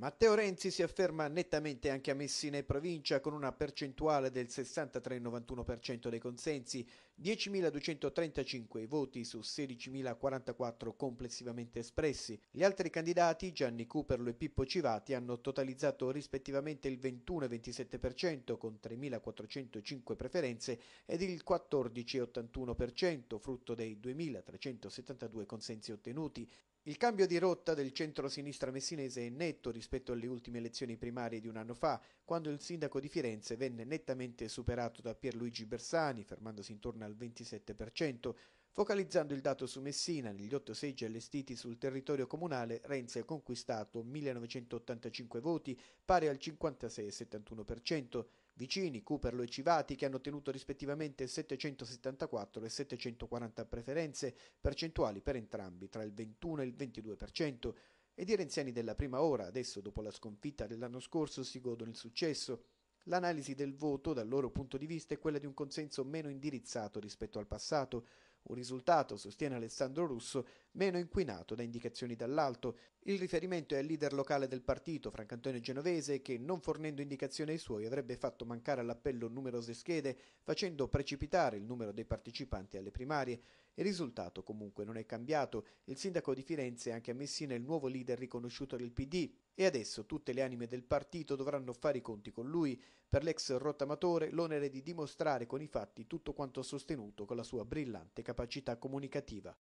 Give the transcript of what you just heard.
Matteo Renzi si afferma nettamente anche a Messina e provincia con una percentuale del 63,91% dei consensi, 10.235 voti su 16.044 complessivamente espressi. Gli altri candidati, Gianni Cooperlo e Pippo Civati, hanno totalizzato rispettivamente il 21 e 27% con 3.405 preferenze ed il 14,81% frutto dei 2.372 consensi ottenuti. Il cambio di rotta del centro-sinistra messinese è netto rispetto alle ultime elezioni primarie di un anno fa, quando il sindaco di Firenze venne nettamente superato da Pierluigi Bersani, fermandosi intorno al al 27%. Focalizzando il dato su Messina, negli otto seggi allestiti sul territorio comunale, Renzi ha conquistato 1985 voti, pari al 56,71%. Vicini, Cuperlo e Civati, che hanno ottenuto rispettivamente 774 e 740 preferenze, percentuali per entrambi tra il 21 e il 22%. Ed i renziani della prima ora, adesso dopo la sconfitta dell'anno scorso, si godono il successo. L'analisi del voto, dal loro punto di vista, è quella di un consenso meno indirizzato rispetto al passato, un risultato, sostiene Alessandro Russo, meno inquinato da indicazioni dall'alto. Il riferimento è al leader locale del partito, Francantonio Genovese, che non fornendo indicazioni ai suoi avrebbe fatto mancare all'appello numerose schede, facendo precipitare il numero dei partecipanti alle primarie. Il risultato comunque non è cambiato. Il sindaco di Firenze è anche a Messina il nuovo leader riconosciuto del PD, e adesso tutte le anime del partito dovranno fare i conti con lui, per l'ex rottamatore l'onere di dimostrare con i fatti tutto quanto sostenuto con la sua brillante capacità comunicativa.